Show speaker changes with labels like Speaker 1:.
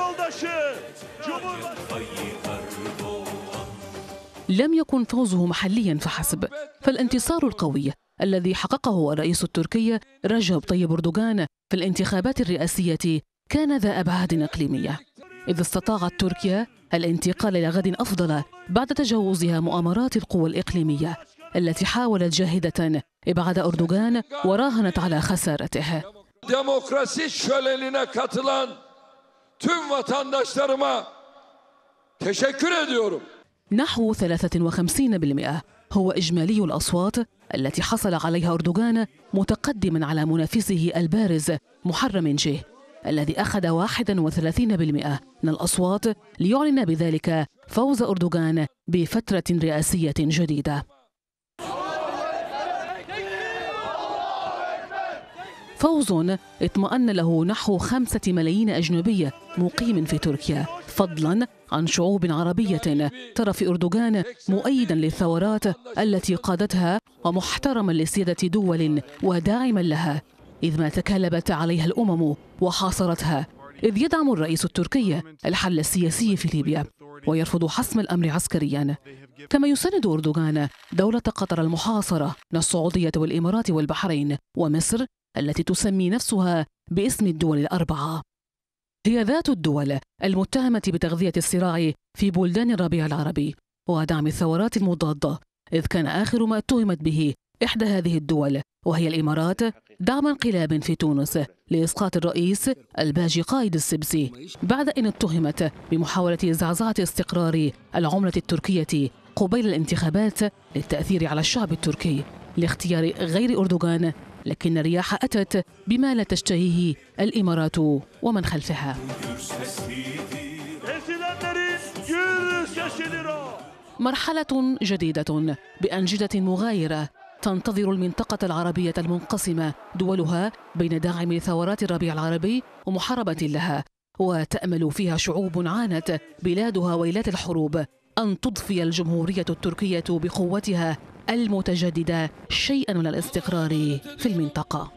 Speaker 1: yoldaşı لم يكن فوزه محليا فحسب فالانتصار القوي الذي حققه الرئيس التركي رجب طيب اردوغان في الانتخابات الرئاسيه كان ذا ابعاد اقليميه اذ استطاعت تركيا الانتقال الى غد افضل بعد تجاوزها مؤامرات القوى الاقليميه التي حاولت جاهده ابعاد اردوغان وراهنت على خسارته tüm vatandaşlarıma teşekkür ediyorum. نحو 53% هو إجمالي الأصوات التي حصل عليها أردوغان متقدما على منافسه البارز محرم جه الذي أخذ 31% من الأصوات ليعلن بذلك فوز أردوغان بفترة رئاسية جديدة فوز اطمأن له نحو خمسة ملايين أجنبي مقيم في تركيا فضلا عن شعوب عربية ترى في أردوغان مؤيدا للثورات التي قادتها ومحترما لسيادة دول وداعما لها إذ ما تكالبت عليها الأمم وحاصرتها إذ يدعم الرئيس التركي الحل السياسي في ليبيا ويرفض حسم الأمر عسكريا كما يساند أردوغان دولة قطر المحاصرة من السعودية والإمارات والبحرين ومصر التي تسمي نفسها باسم الدول الأربعة هي ذات الدول المتهمة بتغذية الصراع في بلدان الربيع العربي ودعم الثورات المضادة إذ كان آخر ما اتهمت به إحدى هذه الدول وهي الإمارات دعم انقلاب في تونس لإسقاط الرئيس الباجي قائد السبسي بعد أن اتهمت بمحاولة زعزعة استقرار العملة التركية قبيل الانتخابات للتأثير على الشعب التركي لاختيار غير أردوغان لكن الرياح أتت بما لا تشتهيه الإمارات ومن خلفها مرحلة جديدة بأنجدة مغايرة تنتظر المنطقة العربية المنقسمة دولها بين داعم ثورات الربيع العربي ومحاربة لها وتأمل فيها شعوب عانت بلادها ويلات الحروب أن تضفي الجمهورية التركية بقوتها المتجددة شيئا من الاستقرار في المنطقة